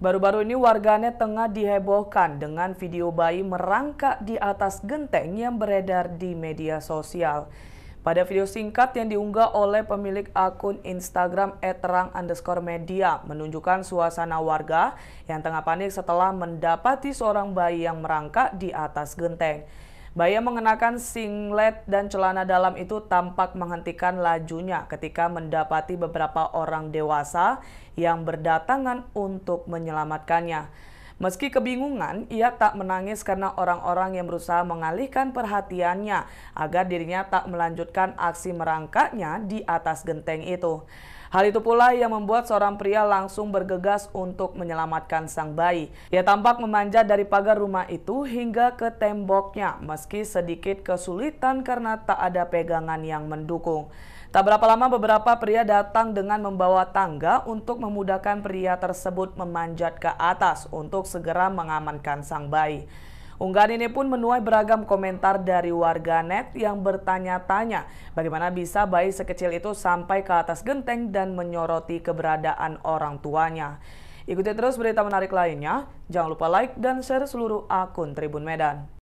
Baru-baru ini warganya tengah dihebohkan dengan video bayi merangkak di atas genteng yang beredar di media sosial. Pada video singkat yang diunggah oleh pemilik akun Instagram @terang underscore media menunjukkan suasana warga yang tengah panik setelah mendapati seorang bayi yang merangkak di atas genteng. Bayi yang mengenakan singlet dan celana dalam itu tampak menghentikan lajunya ketika mendapati beberapa orang dewasa yang berdatangan untuk menyelamatkannya. Meski kebingungan, ia tak menangis karena orang-orang yang berusaha mengalihkan perhatiannya agar dirinya tak melanjutkan aksi merangkaknya di atas genteng itu. Hal itu pula yang membuat seorang pria langsung bergegas untuk menyelamatkan sang bayi. Ia tampak memanjat dari pagar rumah itu hingga ke temboknya meski sedikit kesulitan karena tak ada pegangan yang mendukung. Tak berapa lama beberapa pria datang dengan membawa tangga untuk memudahkan pria tersebut memanjat ke atas untuk segera mengamankan sang bayi. Unggahan ini pun menuai beragam komentar dari warganet yang bertanya-tanya bagaimana bisa bayi sekecil itu sampai ke atas genteng dan menyoroti keberadaan orang tuanya. Ikuti terus berita menarik lainnya. Jangan lupa like dan share seluruh akun Tribun Medan.